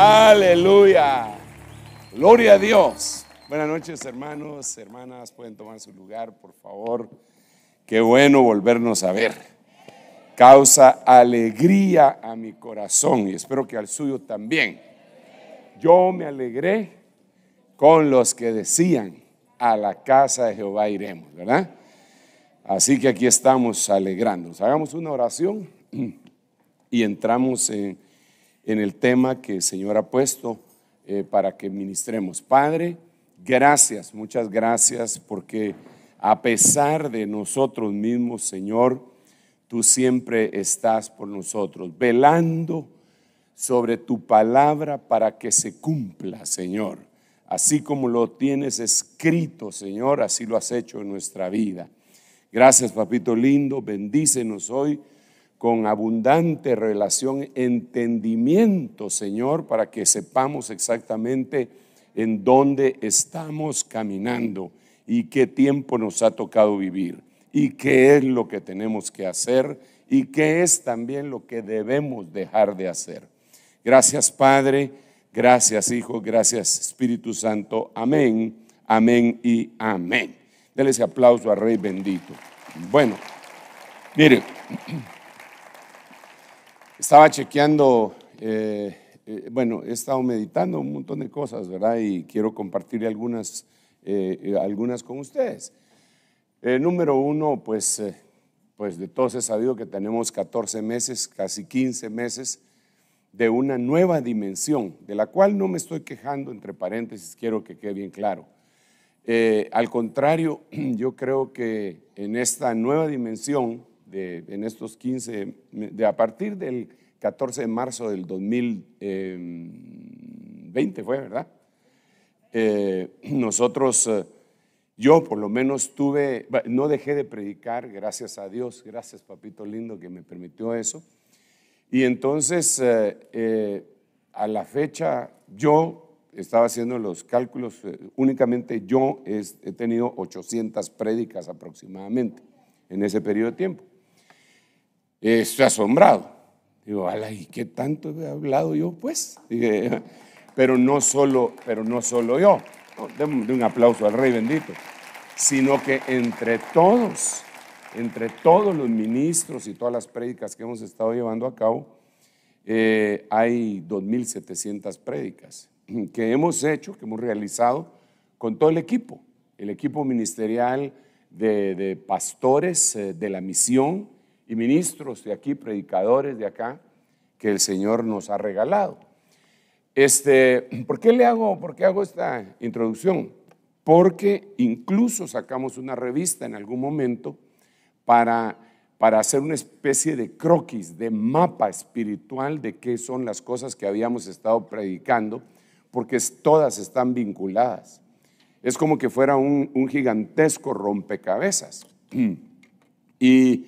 Aleluya. Gloria a Dios. Buenas noches, hermanos, hermanas. Pueden tomar su lugar, por favor. Qué bueno volvernos a ver. Causa alegría a mi corazón y espero que al suyo también. Yo me alegré con los que decían, a la casa de Jehová iremos, ¿verdad? Así que aquí estamos alegrándonos. Hagamos una oración y entramos en en el tema que el Señor ha puesto eh, para que ministremos. Padre, gracias, muchas gracias, porque a pesar de nosotros mismos, Señor, tú siempre estás por nosotros, velando sobre tu palabra para que se cumpla, Señor. Así como lo tienes escrito, Señor, así lo has hecho en nuestra vida. Gracias, papito lindo, bendícenos hoy con abundante relación, entendimiento, Señor, para que sepamos exactamente en dónde estamos caminando y qué tiempo nos ha tocado vivir y qué es lo que tenemos que hacer y qué es también lo que debemos dejar de hacer. Gracias Padre, gracias Hijo, gracias Espíritu Santo. Amén, amén y amén. Dele ese aplauso al Rey bendito. Bueno, miren. Estaba chequeando, eh, eh, bueno, he estado meditando un montón de cosas, ¿verdad? Y quiero compartir algunas, eh, algunas con ustedes. número uno, pues, pues de todos he sabido que tenemos 14 meses, casi 15 meses de una nueva dimensión, de la cual no me estoy quejando, entre paréntesis, quiero que quede bien claro. al contrario, yo creo que en esta nueva dimensión en estos 15, de, a partir del 14 de marzo del 2020 fue, ¿verdad? Eh, nosotros, eh, yo por lo menos tuve, no dejé de predicar, gracias a Dios, gracias papito lindo que me permitió eso. Y entonces, eh, a la fecha, yo estaba haciendo los cálculos, únicamente yo he tenido 800 prédicas aproximadamente en ese periodo de tiempo estoy asombrado. Digo, ala, ¿y qué tanto he hablado yo, pues? pero, no solo, pero no solo yo. Oh, de un aplauso al Rey bendito. Sino que entre todos, entre todos los ministros y todas las prédicas que hemos estado llevando a cabo, eh, hay 2.700 prédicas que hemos hecho, que hemos realizado con todo el equipo, el equipo ministerial de, de pastores eh, de la misión, y ministros de aquí, predicadores de acá, que el Señor nos ha regalado. Este, ¿Por qué le hago, por qué hago esta introducción? Porque incluso sacamos una revista en algún momento para, para hacer una especie de croquis, de mapa espiritual de qué son las cosas que habíamos estado predicando, porque todas están vinculadas. Es como que fuera un, un gigantesco rompecabezas. Y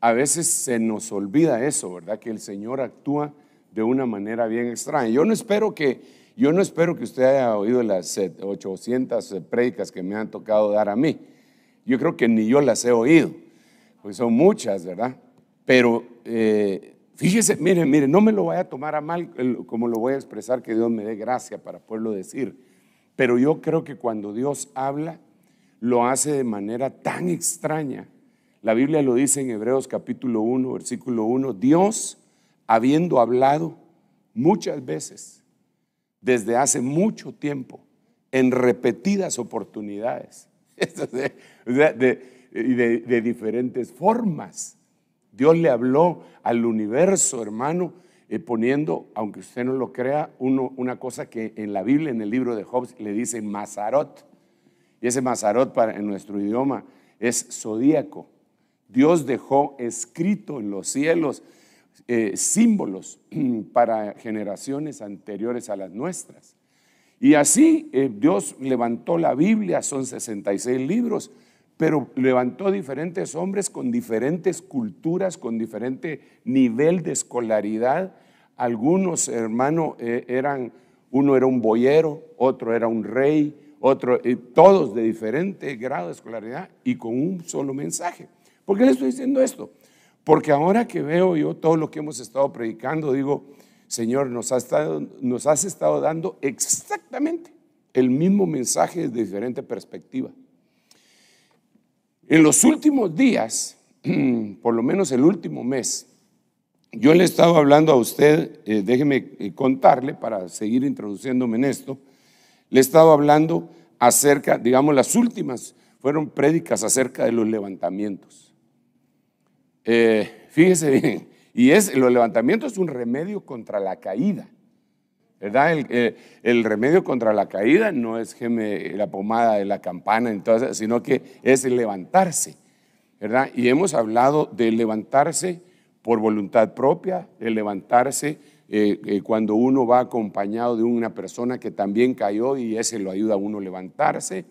a veces se nos olvida eso, ¿verdad? Que el Señor actúa de una manera bien extraña. Yo no espero que, yo no espero que usted haya oído las 800 eh, predicas que me han tocado dar a mí. Yo creo que ni yo las he oído, pues son muchas, ¿verdad? Pero eh, fíjese, mire, mire, no me lo voy a tomar a mal como lo voy a expresar, que Dios me dé gracia para poderlo decir. Pero yo creo que cuando Dios habla, lo hace de manera tan extraña la Biblia lo dice en Hebreos capítulo 1, versículo 1. Dios, habiendo hablado muchas veces, desde hace mucho tiempo, en repetidas oportunidades, de, diferentes formas. Dios le habló al universo, hermano, eh, poniendo, aunque usted no lo crea, una cosa que en la Biblia, en el libro de Job, le dice Mazarot. Y ese Mazarot para, en nuestro idioma es zodíaco. Dios dejó escrito en los cielos eh, símbolos para generaciones anteriores a las nuestras. Y así eh, Dios levantó la Biblia, son 66 libros, pero levantó diferentes hombres con diferentes culturas, con diferente nivel de escolaridad. Algunos, hermanos eh, eran, uno era un boyero, otro era un rey, otro, todos de diferente grado de escolaridad y con un solo mensaje. ¿Por qué le estoy diciendo esto? Porque ahora que veo yo todo lo que hemos estado predicando, digo, Señor, nos has estado, nos has estado dando exactamente el mismo mensaje desde diferente perspectiva. En los últimos días, por lo menos el último mes, yo le he estado hablando a usted, eh, déjeme eh, contarle para seguir introduciéndome en esto, le he estado hablando acerca, digamos, las últimas fueron prédicas acerca de los levantamientos. Eh, fíjese bien, y es, el levantamiento es un remedio contra la caída. ¿Verdad? El, eh, remedio contra la caída no es la pomada de la campana, entonces, sino que es levantarse. ¿verdad? Y hemos hablado de levantarse por voluntad propia, el levantarse eh, cuando uno va acompañado de una persona que también cayó y ese lo ayuda a uno a levantarse,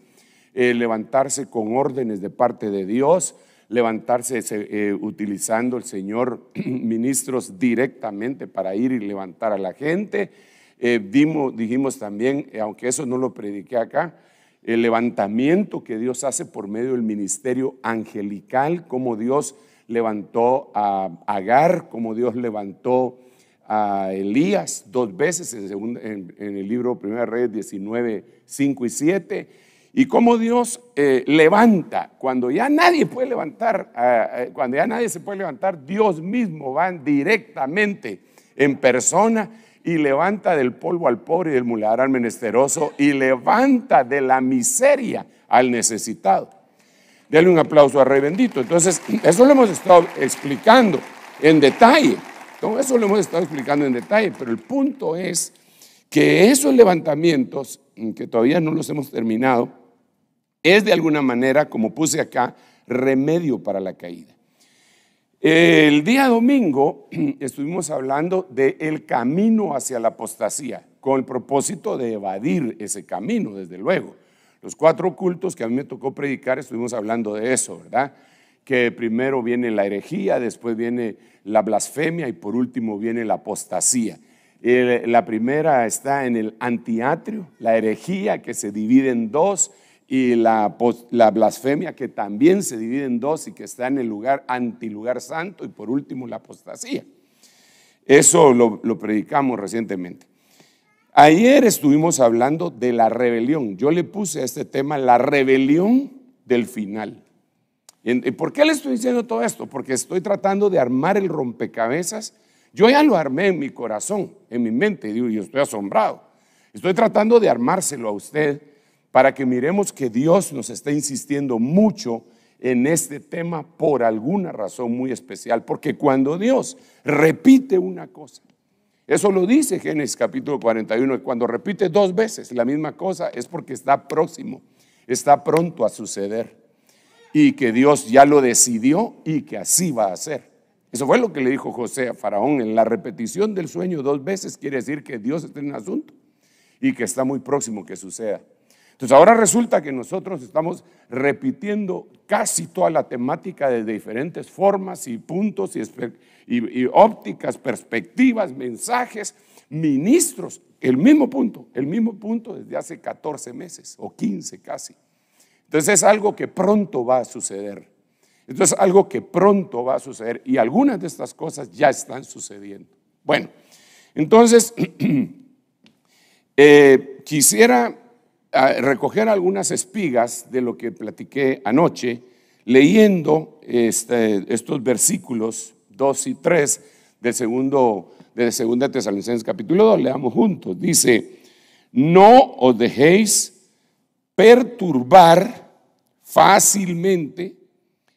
levantarse con órdenes de parte de Dios, levantarse eh, utilizando el Señor ministros directamente para ir y levantar a la gente. Eh, dijimos también, eh, aunque eso no lo prediqué acá, el levantamiento que Dios hace por medio del ministerio angelical, como Dios levantó a Agar, como Dios levantó a Elías dos veces en, el libro Primera Reyes 19, 5 y 7 y cómo Dios eh, levanta, cuando ya nadie puede levantar, ah, eh, cuando ya nadie se puede levantar, Dios mismo va directamente en persona y levanta del polvo al pobre y del muladar al menesteroso y levanta de la miseria al necesitado. Dale un aplauso a Rey Bendito. Entonces, eso lo hemos estado explicando en detalle. Todo eso lo hemos estado explicando en detalle, pero el punto es que esos levantamientos, que todavía no los hemos terminado, es de alguna manera, como puse acá, remedio para la caída. El día domingo estuvimos hablando del camino hacia la apostasía, con el propósito de evadir ese camino, desde luego. Los cuatro cultos que a mí me tocó predicar, estuvimos hablando de eso, ¿verdad? Que primero viene la herejía, después viene la blasfemia y por último viene la apostasía. La primera está en el antiatrio, la herejía que se divide en dos y la, blasfemia que también se divide en dos y que está en el lugar antilugar santo y por último la apostasía. Eso lo, predicamos recientemente. Ayer estuvimos hablando de la rebelión. Yo le puse a este tema la rebelión del final. ¿Y ¿Por qué le estoy diciendo todo esto? Porque estoy tratando de armar el rompecabezas. Yo ya lo armé en mi corazón, en mi mente, y yo estoy asombrado. Estoy tratando de armárselo a usted para que miremos que Dios nos está insistiendo mucho en este tema por alguna razón muy especial, porque cuando Dios repite una cosa, eso lo dice Génesis capítulo 41, cuando repite dos veces la misma cosa es porque está próximo, está pronto a suceder y que Dios ya lo decidió y que así va a ser. Eso fue lo que le dijo José a Faraón, en la repetición del sueño dos veces quiere decir que Dios está en un asunto y que está muy próximo que suceda. Entonces ahora resulta que nosotros estamos repitiendo casi toda la temática de diferentes formas y puntos y, ópticas, perspectivas, mensajes, ministros. El mismo punto, el mismo punto desde hace 14 meses o 15 casi. Entonces es algo que pronto va a suceder. Entonces algo que pronto va a suceder y algunas de estas cosas ya están sucediendo. Bueno, entonces eh, quisiera recoger algunas espigas de lo que platiqué anoche, leyendo este, estos versículos 2 y 3 del segundo, de segunda Tesalonicenses capítulo 2. Leamos juntos. Dice, no os dejéis perturbar fácilmente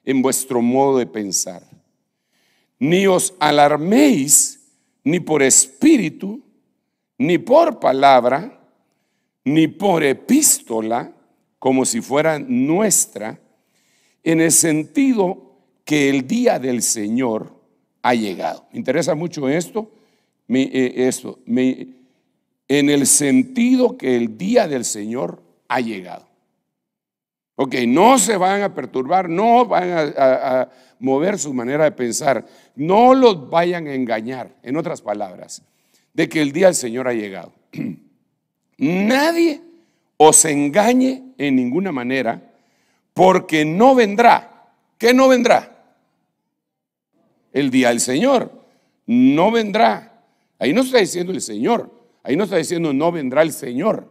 en vuestro modo de pensar. Ni os alarméis ni por espíritu, ni por palabra, ni por epístola, como si fuera nuestra, en el sentido que el día del Señor ha llegado. Me interesa mucho esto, eh, esto en el sentido que el día del Señor ha llegado. Ok, no se van a perturbar, no van a, a mover su manera de pensar, no los vayan a engañar, en otras palabras, de que el día del Señor ha llegado. nadie os engañe en ninguna manera, porque no vendrá. ¿Qué no vendrá? El día del Señor. No vendrá. Ahí no está diciendo el Señor. Ahí no está diciendo no vendrá el Señor.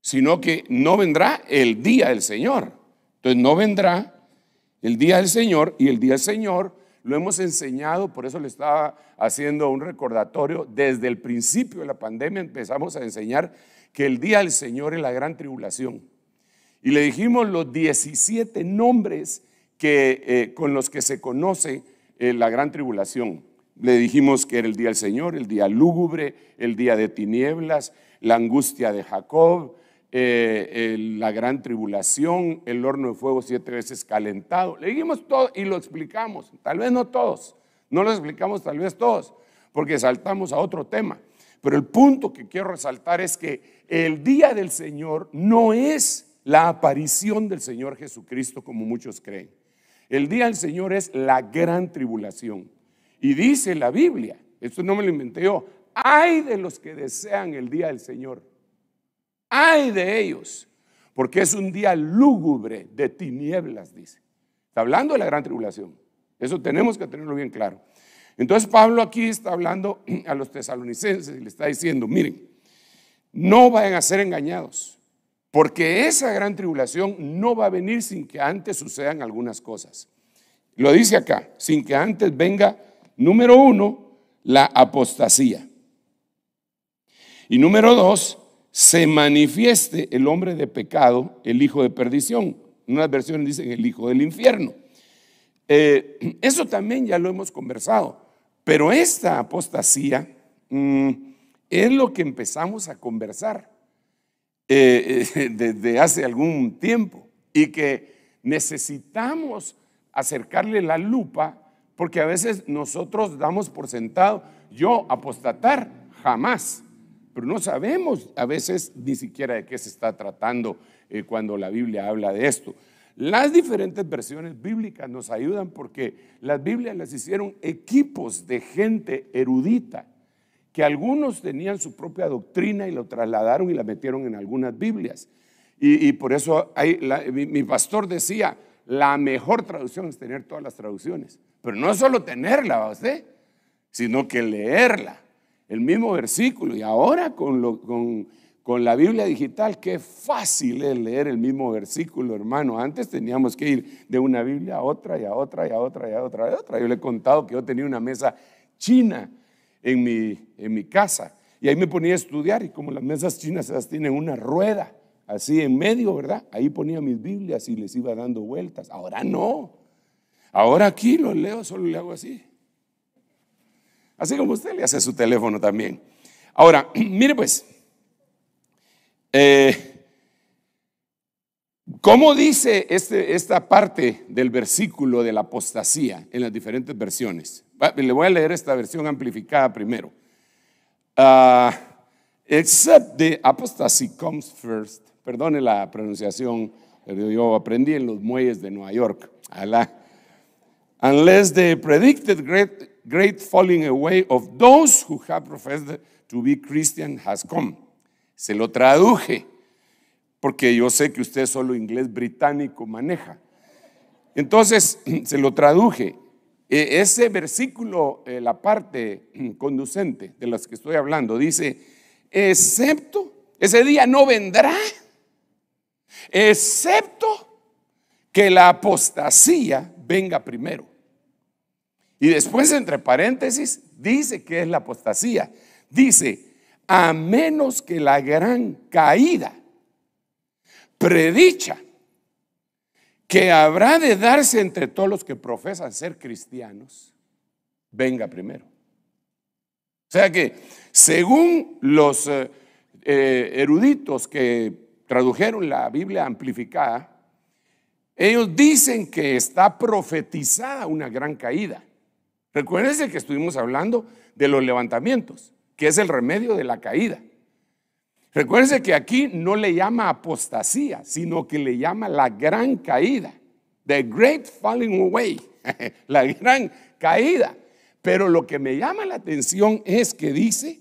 Sino que no vendrá el día del Señor. Entonces no vendrá el día del Señor y el día del Señor lo hemos enseñado, por eso le estaba haciendo un recordatorio. Desde el principio de la pandemia empezamos a enseñar que el día del Señor es la gran tribulación. Y le dijimos los 17 nombres que, eh, con los que se conoce eh, la gran tribulación. Le dijimos que era el día del Señor, el día lúgubre, el día de tinieblas, la angustia de Jacob, eh, la gran tribulación, el horno de fuego siete veces calentado. Leímos todo y lo explicamos, tal vez no todos, no lo explicamos tal vez todos, porque saltamos a otro tema. Pero el punto que quiero resaltar es que el día del Señor no es la aparición del Señor Jesucristo como muchos creen. El día del Señor es la gran tribulación. Y dice la Biblia, esto no me lo inventé yo, hay de los que desean el día del Señor ay de ellos, porque es un día lúgubre de tinieblas, dice. Está hablando de la gran tribulación. Eso tenemos que tenerlo bien claro. Entonces Pablo aquí está hablando a los tesalonicenses y le está diciendo, miren, no vayan a ser engañados, porque esa gran tribulación no va a venir sin que antes sucedan algunas cosas. Lo dice acá, sin que antes venga, número uno, la apostasía. Y número dos, se manifieste el hombre de pecado, el hijo de perdición. En unas versiones dicen el hijo del infierno. Eh, eso también ya lo hemos conversado, pero esta apostasía mm, es lo que empezamos a conversar eh, eh, desde hace algún tiempo y que necesitamos acercarle la lupa porque a veces nosotros damos por sentado, yo apostatar jamás pero no sabemos a veces ni siquiera de qué se está tratando eh, cuando la Biblia habla de esto. Las diferentes versiones bíblicas nos ayudan porque las Biblias las hicieron equipos de gente erudita, que algunos tenían su propia doctrina y lo trasladaron y la metieron en algunas Biblias. Y, por eso hay, mi, pastor decía, la mejor traducción es tener todas las traducciones, pero no solo tenerla, usted? sino que leerla el mismo versículo. Y ahora con, la Biblia digital, qué fácil es leer el mismo versículo, hermano. Antes teníamos que ir de una Biblia a otra y a otra y a otra y a otra y a otra. Yo le he contado que yo tenía una mesa china en mi, casa. Y ahí me ponía a estudiar y como las mesas chinas tienen una rueda, así en medio, ¿verdad? Ahí ponía mis Biblias y les iba dando vueltas. Ahora no. Ahora aquí lo leo, solo le hago así. Así como usted le hace su teléfono también. Ahora, mire pues, eh, ¿cómo dice este, esta parte del versículo de la apostasía en las diferentes versiones? Le voy a leer esta versión amplificada primero. Ah, except the apostasy comes first. Perdone la pronunciación, yo aprendí en los muelles de Nueva York. Alá. Unless the predicted great great falling away of those who have professed to be Christian has come. Se lo traduje, porque yo sé que usted solo inglés británico maneja. Entonces, se lo traduje. E, ese versículo, eh, la parte mm, conducente de las que estoy hablando, dice, excepto, ese día no vendrá, excepto que la apostasía venga primero. Y después, entre paréntesis, dice que es la apostasía. Dice, a menos que la gran caída predicha que habrá de darse entre todos los que profesan ser cristianos, venga primero. O sea que, según los eh, eh, eruditos que tradujeron la Biblia amplificada, ellos dicen que está profetizada una gran caída. Recuérdense que estuvimos hablando de los levantamientos, que es el remedio de la caída. Recuérdense que aquí no le llama apostasía, sino que le llama la gran caída, the great falling away, la gran caída. Pero lo que me llama la atención es que dice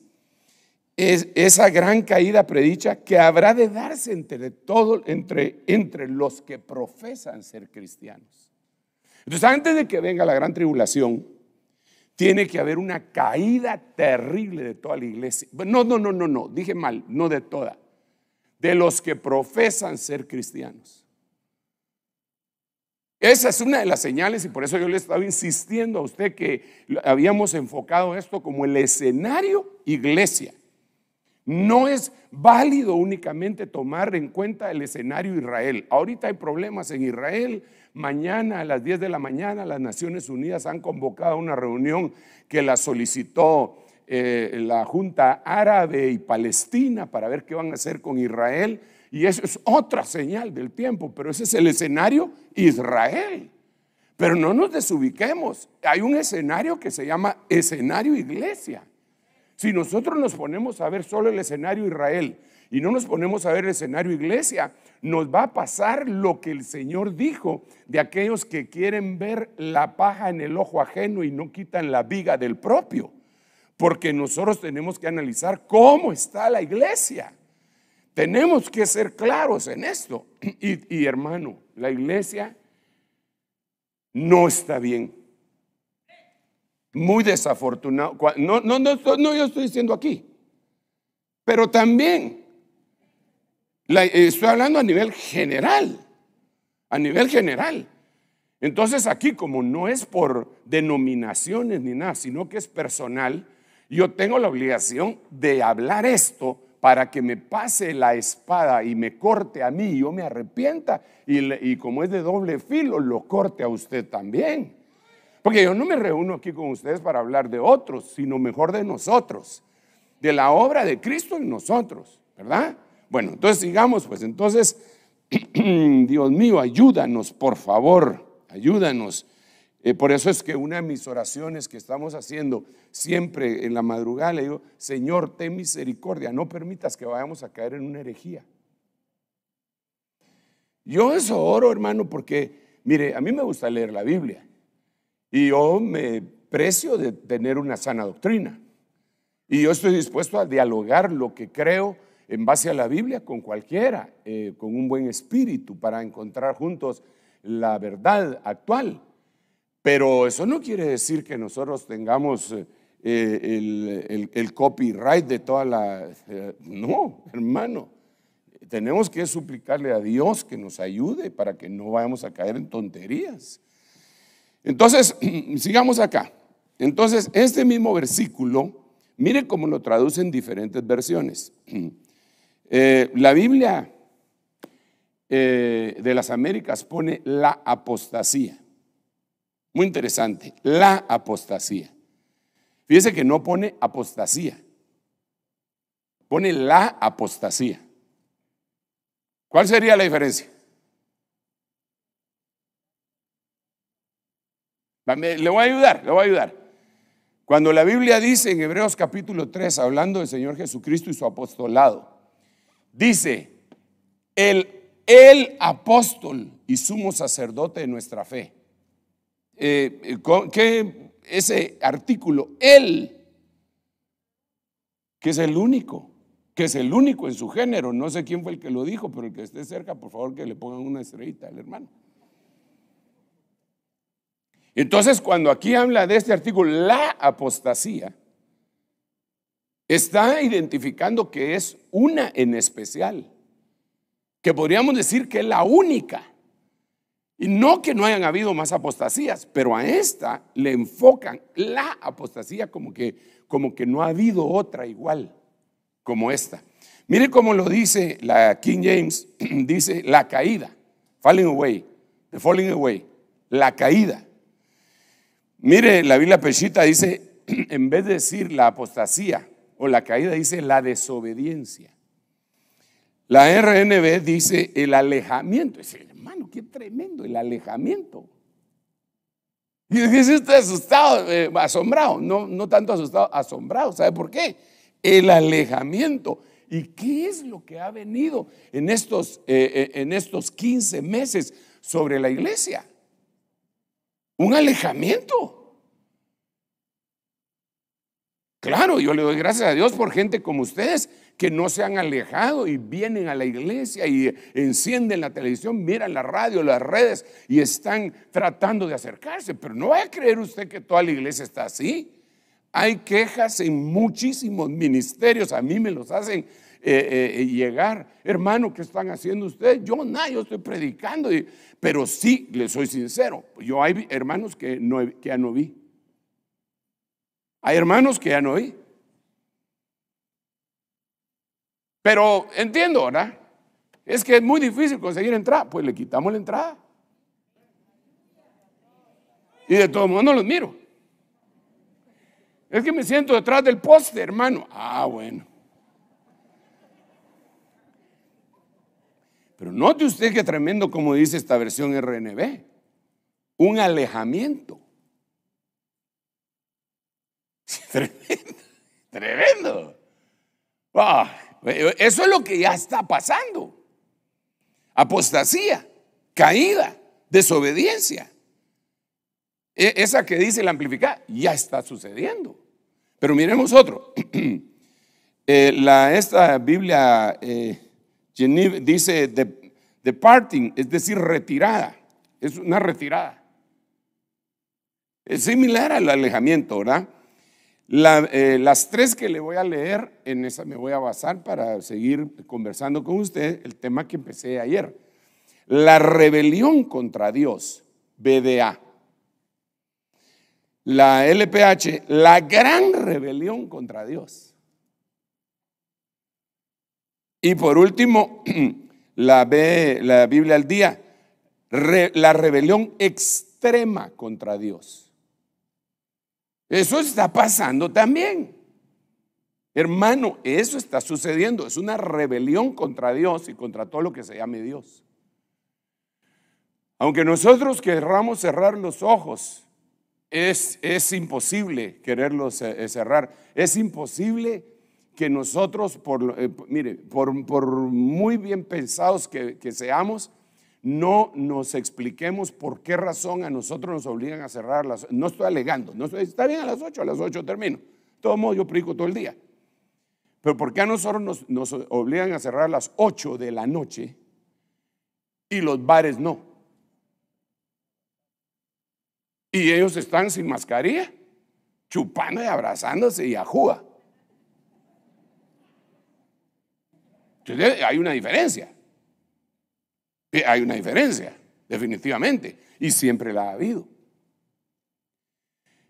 esa gran caída predicha que habrá de darse entre todo entre entre los que profesan ser cristianos. Entonces, antes de que venga la gran tribulación, tiene que haber una caída terrible de toda la iglesia. No, no, no, no, no, dije mal, no de toda. De los que profesan ser cristianos. Esa es una de las señales y por eso yo le estaba insistiendo a usted que habíamos enfocado esto como el escenario iglesia. No es válido únicamente tomar en cuenta el escenario Israel. Ahorita hay problemas en Israel, Mañana a las 10 de la mañana las Naciones Unidas han convocado una reunión que la solicitó eh, la Junta Árabe y Palestina para ver qué van a hacer con Israel. Y eso es otra señal del tiempo, pero ese es el escenario Israel. Pero no nos desubiquemos. Hay un escenario que se llama escenario iglesia. Si nosotros nos ponemos a ver solo el escenario Israel, y no nos ponemos a ver el escenario iglesia, nos va a pasar lo que el Señor dijo de aquellos que quieren ver la paja en el ojo ajeno y no quitan la viga del propio. Porque nosotros tenemos que analizar cómo está la iglesia. Tenemos que ser claros en esto. Y, hermano, la iglesia no está bien. Muy desafortunado. No, no, no, no, yo estoy diciendo aquí. Pero también estoy hablando a nivel general, a nivel general. Entonces aquí como no es por denominaciones ni nada, sino que es personal, yo tengo la obligación de hablar esto para que me pase la espada y me corte a mí y yo me arrepienta y, como es de doble filo, lo corte a usted también. Porque yo no me reúno aquí con ustedes para hablar de otros, sino mejor de nosotros, de la obra de Cristo en nosotros, ¿verdad? Bueno, entonces sigamos, pues entonces, Dios mío, ayúdanos, por favor, ayúdanos. Eh, por eso es que una de mis oraciones que estamos haciendo siempre en la madrugada, le digo, Señor, ten misericordia, no permitas que vayamos a caer en una herejía. Yo eso oro, hermano, porque, mire, a mí me gusta leer la Biblia y yo me precio de tener una sana doctrina. Y yo estoy dispuesto a dialogar lo que creo en base a la Biblia con cualquiera, eh, con un buen espíritu, para encontrar juntos la verdad actual. Pero eso no quiere decir que nosotros tengamos eh, eh, el, copyright de toda la... no, hermano. Tenemos que suplicarle a Dios que nos ayude para que no vayamos a caer en tonterías. Entonces, sigamos acá. Entonces, este mismo versículo, mire cómo lo traducen diferentes versiones. Eh, la Biblia eh, de las Américas pone la apostasía. Muy interesante, la apostasía. Fíjese que no pone apostasía, pone la apostasía. ¿Cuál sería la diferencia? Le voy a ayudar, le voy a ayudar. Cuando la Biblia dice en Hebreos capítulo 3, hablando del Señor Jesucristo y su apostolado, Dice, el, el apóstol y sumo sacerdote de nuestra fe. Eh, eh, ese artículo, él, que es el único, que es el único en su género, no sé quién fue el que lo dijo, pero el que esté cerca, por favor que le pongan una estrellita al hermano. Entonces, cuando aquí habla de este artículo, la apostasía, Está identificando que es una en especial, que podríamos decir que es la única. Y no que no hayan habido más apostasías, pero a esta le enfocan la apostasía como que, como que no ha habido otra igual como esta. Mire cómo lo dice la King James, dice la caída, falling away, the falling away, la caída. Mire, la Biblia Peshita dice, en vez de decir la apostasía, o la caída dice la desobediencia. La RNB dice el alejamiento. Dice, hermano, qué tremendo el alejamiento. Y dice usted asustado, eh, asombrado, no, no tanto asustado, asombrado. ¿Sabe por qué? El alejamiento. ¿Y qué es lo que ha venido en estos, eh, eh, en estos 15 meses sobre la iglesia? Un alejamiento. Claro, yo le doy gracias a Dios por gente como ustedes que no se han alejado y vienen a la iglesia y encienden la televisión, miran la radio, las redes y están tratando de acercarse. Pero no va a creer usted que toda la iglesia está así. Hay quejas en muchísimos ministerios, a mí me los hacen eh, eh, llegar. Hermano, ¿qué están haciendo ustedes? Yo nada, yo estoy predicando, pero sí, le soy sincero, yo hay hermanos que, no, que ya no vi. Hay hermanos que ya no oí. Pero entiendo, ¿verdad? Es que es muy difícil conseguir entrada. Pues le quitamos la entrada. Y de todo modo no los miro. Es que me siento detrás del poste, hermano. Ah, bueno. Pero note usted qué tremendo como dice esta versión RNB. Un alejamiento. Tremendo. Tremendo. Ah, eso es lo que ya está pasando. Apostasía, caída, desobediencia. E, esa que dice la amplificada ya está sucediendo. Pero miremos otro. Eh, la, esta Biblia eh, dice departing, es decir, retirada. Es una retirada. Es similar al alejamiento, ¿verdad? Eh, las tres que le voy a leer, en esa me voy a basar para seguir conversando con usted el tema que empecé ayer. La rebelión contra Dios, BDA. La LPH, la gran rebelión contra Dios. Y por último, la, B, la Biblia al día, la rebelión extrema contra Dios. Eso está pasando también. Hermano, eso está sucediendo. Es una rebelión contra Dios y contra todo lo que se llame Dios. Aunque nosotros querramos cerrar los ojos, es, es imposible quererlos eh, cerrar. Es imposible que nosotros, por, eh, mire, por, por, muy bien pensados que seamos, no nos expliquemos por qué razón a nosotros nos obligan a cerrar las... No estoy alegando, no estoy, está bien a las 8, a las 8 termino. De todo modos yo predico todo el día. Pero ¿por qué a nosotros nos, obligan a cerrar las 8 de la noche y los bares no? Y ellos están sin mascarilla, chupando y abrazándose y ajúa. Entonces hay una diferencia. Hay una diferencia, definitivamente, y siempre la ha habido.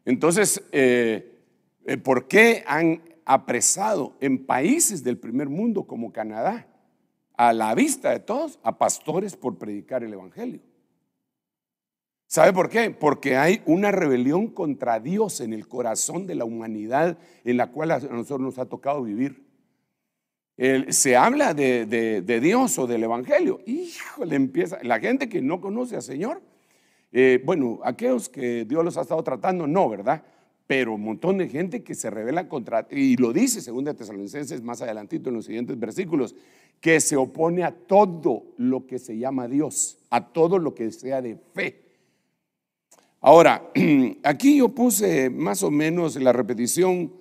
Entonces, eh, eh, ¿por qué han apresado en países del primer mundo como Canadá, a la vista de todos, a pastores por predicar el Evangelio? ¿Sabe por qué? Porque hay una rebelión contra Dios en el corazón de la humanidad en la cual a nosotros nos ha tocado vivir se habla de, Dios o del Evangelio. Híjole, empieza. La gente que no conoce al Señor, eh, bueno, aquellos que Dios los ha estado tratando, no, ¿verdad? Pero un montón de gente que se revela contra, y lo dice según de Tesalonicenses más adelantito en los siguientes versículos, que se opone a todo lo que se llama Dios, a todo lo que sea de fe. Ahora, aquí yo puse más o menos la repetición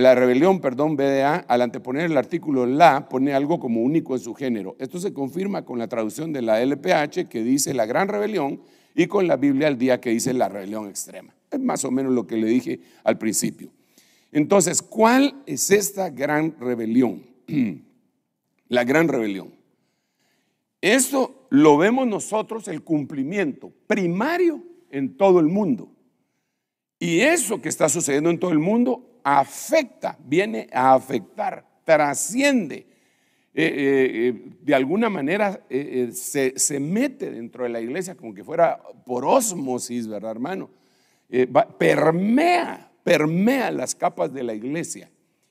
la rebelión, perdón, BDA, al anteponer el artículo la, pone algo como único en su género. Esto se confirma con la traducción de la LPH que dice la gran rebelión y con la Biblia al día que dice la rebelión extrema. Es más o menos lo que le dije al principio. Entonces, ¿cuál es esta gran rebelión? la gran rebelión. Esto lo vemos nosotros el cumplimiento primario en todo el mundo. Y eso que está sucediendo en todo el mundo afecta, viene a afectar, trasciende. Eh, eh, eh, de alguna manera se, mete dentro de la iglesia como que fuera por osmosis, ¿verdad, hermano? permea, permea las capas de la iglesia.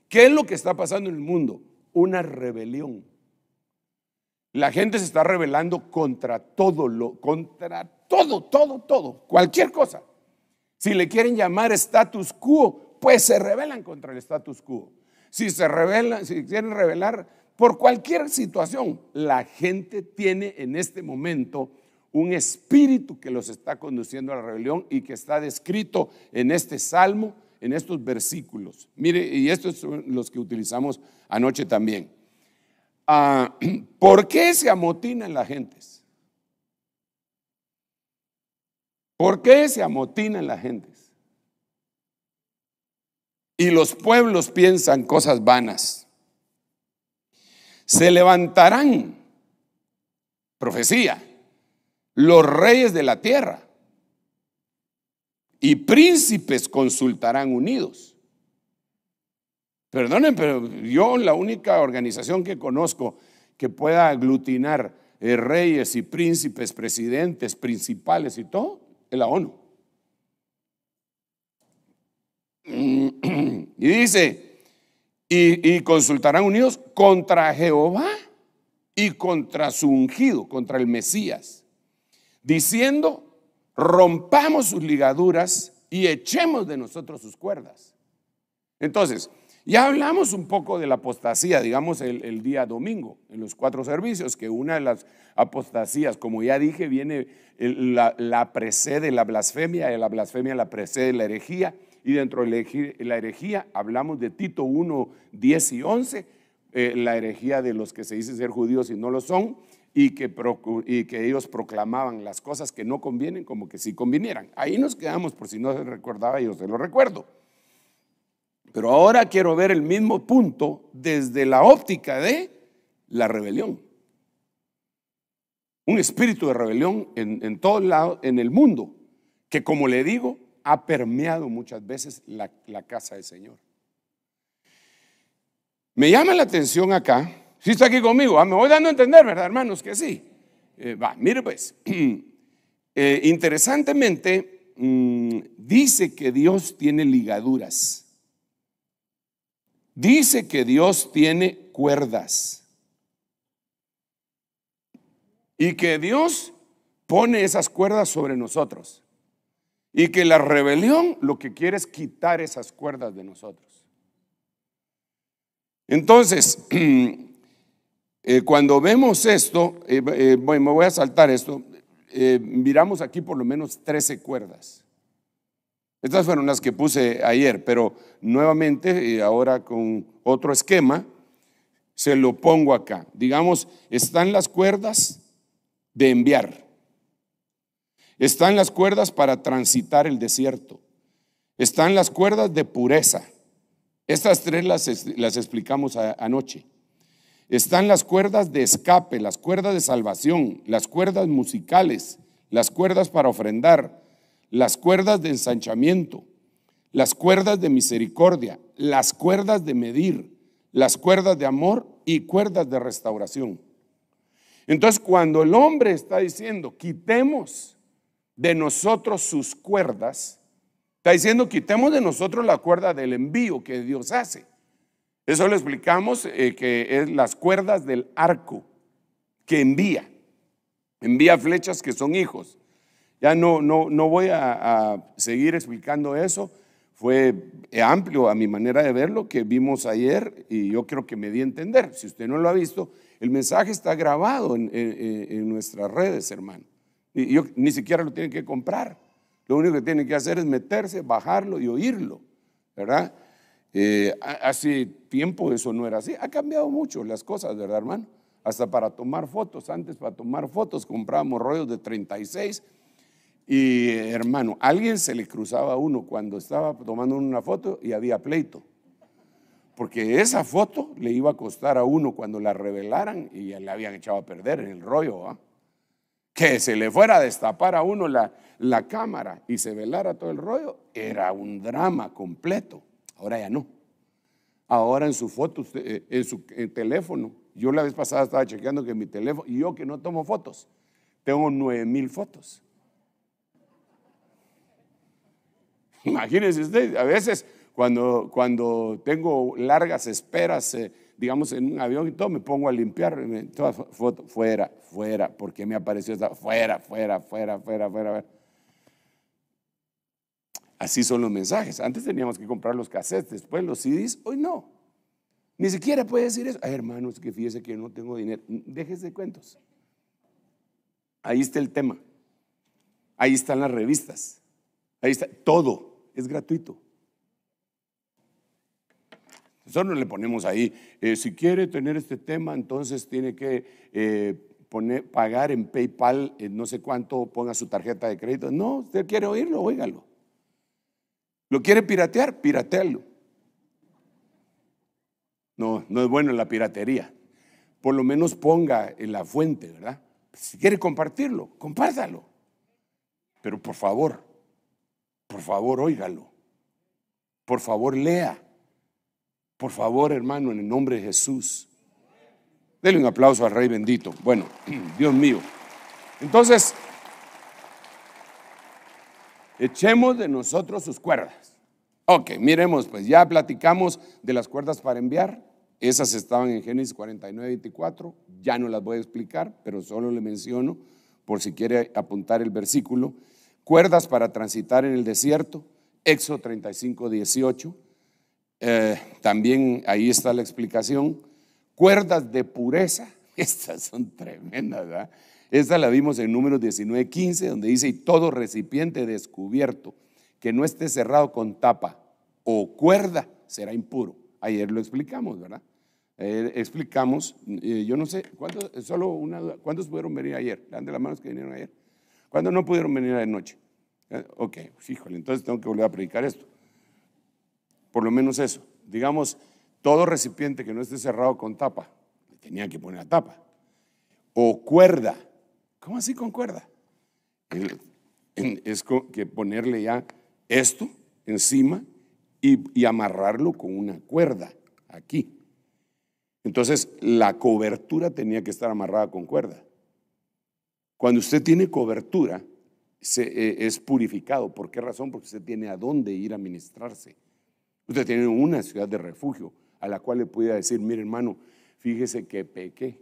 ¿Qué es lo que está pasando en el mundo? Una rebelión. La gente se está rebelando contra todo lo, contra todo, todo, todo, cualquier cosa. Si le quieren llamar status quo, pues se rebelan contra el status quo. Si se rebelan, si quieren rebelar por cualquier situación, la gente tiene en este momento un espíritu que los está conduciendo a la rebelión y que está descrito en este salmo, en estos versículos. Mire, y estos son los que utilizamos anoche también. Ah, ¿Por qué se amotinan las gentes? ¿Por qué se amotinan las gentes? y los pueblos piensan cosas vanas. Se levantarán, profecía, los reyes de la tierra y príncipes consultarán unidos. Perdonen, pero yo la única organización que conozco que pueda aglutinar eh, reyes y príncipes, presidentes, principales y todo, es la ONU. y dice, y, y consultarán unidos contra Jehová y contra su ungido, contra el Mesías, diciendo, rompamos sus ligaduras y echemos de nosotros sus cuerdas. Entonces, ya hablamos un poco de la apostasía, digamos, el, día domingo, en los cuatro servicios, que una de las apostasías, como ya dije, viene, la, precede la blasfemia, y la blasfemia la precede la herejía, y dentro de la herejía hablamos de Tito 1, 10 y 11, eh, la herejía de los que se dicen ser judíos y no lo son, y que, ellos proclamaban las cosas que no convienen como que sí convinieran. Ahí nos quedamos, por si no se recordaba, yo se lo recuerdo. Pero ahora quiero ver el mismo punto desde la óptica de la rebelión. Un espíritu de rebelión en, en todos lados, en el mundo, que como le digo, ha permeado muchas veces la, casa del Señor. Me llama la atención acá, si está aquí conmigo, ah, me voy dando a entender, ¿verdad, hermanos? Que sí. Eh, va, mire pues, eh, interesantemente mm, dice que Dios tiene ligaduras, dice que Dios tiene cuerdas y que Dios pone esas cuerdas sobre nosotros. Y que la rebelión lo que quiere es quitar esas cuerdas de nosotros. Entonces, eh, cuando vemos esto, eh, eh, me voy a saltar esto, miramos aquí por lo menos 13 cuerdas. Estas fueron las que puse ayer, pero nuevamente, y ahora con otro esquema, se lo pongo acá. Digamos, están las cuerdas de enviar. Están las cuerdas para transitar el desierto. Están las cuerdas de pureza. Estas tres las, explicamos anoche. Están las cuerdas de escape, las cuerdas de salvación, las cuerdas musicales, las cuerdas para ofrendar, las cuerdas de ensanchamiento, las cuerdas de misericordia, las cuerdas de medir, las cuerdas de amor y cuerdas de restauración. Entonces, cuando el hombre está diciendo, quitemos de nosotros sus cuerdas, está diciendo quitemos de nosotros la cuerda del envío que Dios hace. Eso lo explicamos eh, que es las cuerdas del arco que envía. Envía flechas que son hijos. Ya no, no, voy a, seguir explicando eso. Fue amplio a mi manera de ver lo que vimos ayer y yo creo que me di a entender. Si usted no lo ha visto, el mensaje está grabado en nuestras redes, hermano ni siquiera lo tienen que comprar. Lo único que tienen que hacer es meterse, bajarlo y oírlo, ¿verdad? Eh, hace tiempo eso no era así. Ha cambiado mucho las cosas, ¿verdad, hermano? Hasta para tomar fotos. Antes para tomar fotos comprábamos rollos de 36. Y eh, hermano, alguien se le cruzaba a uno cuando estaba tomando una foto y había pleito. Porque esa foto le iba a costar a uno cuando la revelaran y ya la habían echado a perder en el rollo. ¿ah? que se le fuera a destapar a uno la, cámara y se velara todo el rollo, era un drama completo. Ahora ya no. Ahora en su foto, eh, en su eh, teléfono, yo la vez pasada estaba chequeando que mi teléfono, y yo que no tomo fotos, tengo 9 mil fotos. Imagínense ustedes, a veces cuando, cuando tengo largas esperas eh, digamos, en un avión y todo, me pongo a limpiar, todas fotos, fuera, fuera, porque me apareció esa, fuera, fuera, fuera, fuera, fuera, Así son los mensajes. Antes teníamos que comprar los cassettes, después los CDs, hoy no. Ni siquiera puede decir eso. Ay, hermanos, que fíjese que no tengo dinero. Déjese de cuentos. Ahí está el tema. Ahí están las revistas. Ahí está todo. Es gratuito. Nosotros le ponemos ahí, eh, si quiere tener este tema, entonces tiene que eh, poner, pagar en PayPal no sé cuánto, ponga su tarjeta de crédito. No, usted quiere oírlo, óigalo. ¿Lo quiere piratear? Piratealo. No, no es bueno la piratería. Por lo menos ponga en la fuente, ¿verdad? Si quiere compartirlo, compártalo. Pero por favor, por favor, óigalo. Por favor, lea por favor, hermano, en el nombre de Jesús. Dele un aplauso al Rey bendito. Bueno, Dios mío. Entonces, echemos de nosotros sus cuerdas. Ok, miremos, pues ya platicamos de las cuerdas para enviar. Esas estaban en Génesis 49, 24. Ya no las voy a explicar, pero solo le menciono por si quiere apuntar el versículo. Cuerdas para transitar en el desierto, Éxodo 35, 18. Eh, también ahí está la explicación. Cuerdas de pureza, estas son tremendas, ¿verdad? Esta la vimos en número 19, 15, donde dice, y todo recipiente descubierto que no esté cerrado con tapa o cuerda será impuro. Ayer lo explicamos, ¿verdad? Eh, explicamos, eh, yo no sé, ¿cuántos, solo una duda, ¿cuántos pudieron venir ayer? Dan las manos que vinieron ayer. ¿Cuántos no pudieron venir anoche? noche? ok, pues, híjole, entonces tengo que volver a predicar esto. Por lo menos eso. Digamos, todo recipiente que no esté cerrado con tapa, le tenía que poner la tapa. O cuerda. ¿Cómo así con cuerda? es que ponerle ya esto encima y, amarrarlo con una cuerda aquí. Entonces, la cobertura tenía que estar amarrada con cuerda. Cuando usted tiene cobertura, se, eh, es purificado. ¿Por qué razón? Porque usted tiene a dónde ir a ministrarse. Usted tiene una ciudad de refugio a la cual le podía decir, mire hermano, fíjese que pequé.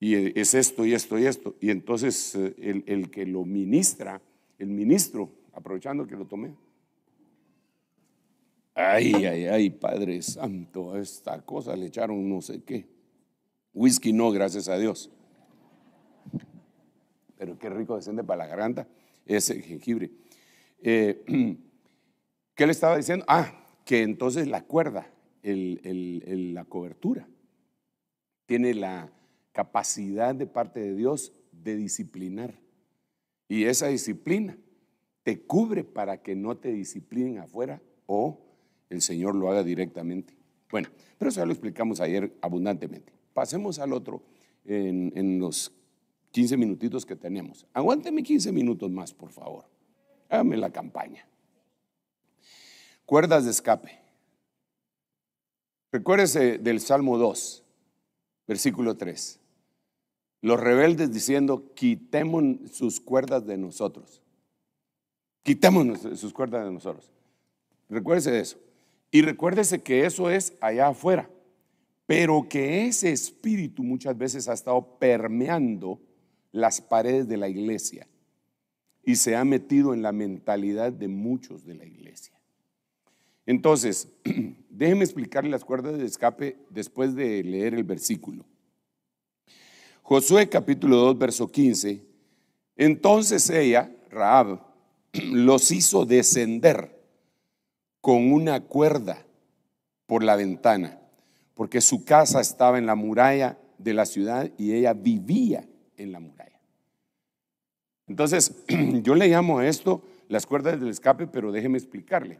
Y e, es esto y esto y esto. Y entonces eh, el, que lo ministra, el ministro, aprovechando que lo tomé. Ay, ay, ay, Padre Santo, a esta cosa le echaron no sé qué. Whisky no, gracias a Dios. Pero qué rico desciende para la garganta ese jengibre. Eh, ¿Qué le estaba diciendo? Ah, que entonces la cuerda, la cobertura, tiene la capacidad de parte de Dios de disciplinar. Y esa disciplina te cubre para que no te disciplinen afuera o el Señor lo haga directamente. Bueno, pero eso ya lo explicamos ayer abundantemente. Pasemos al otro en, los 15 minutitos que tenemos. Aguánteme 15 minutos más, por favor. Hágame la campaña. Cuerdas de escape. Recuérdese del Salmo 2, versículo 3. Los rebeldes diciendo, quitemos sus cuerdas de nosotros. Quitémonos sus cuerdas de nosotros. Recuérdese de eso. Y recuérdese que eso es allá afuera, pero que ese espíritu muchas veces ha estado permeando las paredes de la iglesia y se ha metido en la mentalidad de muchos de la iglesia. Entonces, déjeme explicarle las cuerdas de escape después de leer el versículo. Josué capítulo 2, verso 15. Entonces ella, Raab, los hizo descender con una cuerda por la ventana, porque su casa estaba en la muralla de la ciudad y ella vivía en la muralla. Entonces, yo le llamo a esto las cuerdas del escape, pero déjeme explicarle.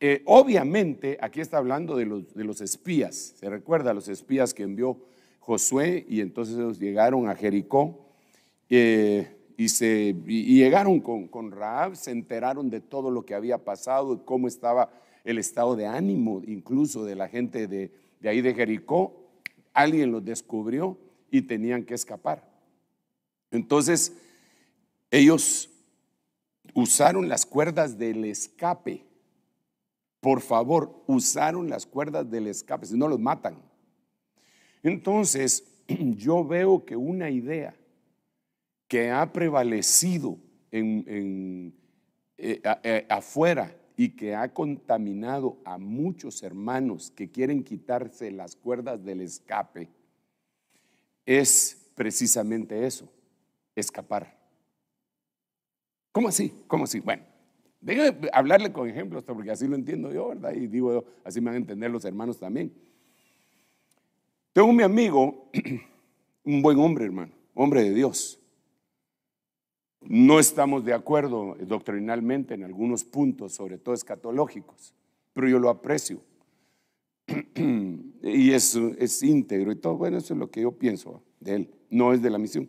Eh, obviamente, aquí está hablando de los, de los espías. Se recuerda a los espías que envió Josué y entonces ellos llegaron a Jericó eh, y, se, llegaron con, con Raab, se enteraron de todo lo que había pasado cómo estaba el estado de ánimo incluso de la gente de, de ahí de Jericó. Alguien los descubrió y tenían que escapar. Entonces, ellos usaron las cuerdas del escape por favor, usaron las cuerdas del escape, si no los matan. Entonces, yo veo que una idea que ha prevalecido eh, eh, afuera y que ha contaminado a muchos hermanos que quieren quitarse las cuerdas del escape, es precisamente eso, escapar. ¿Cómo así? ¿Cómo así? Bueno, Déjenme hablarle con ejemplos, pues, porque así lo entiendo yo, ¿verdad? Y digo, así me van a entender los hermanos también. Tengo mi amigo, un buen hombre, hermano, hombre de Dios. No estamos de acuerdo eh, doctrinalmente en algunos puntos, sobre todo escatológicos, pero yo lo aprecio. y es, es íntegro y todo. Bueno, eso es lo que yo pienso de él, no es de la misión.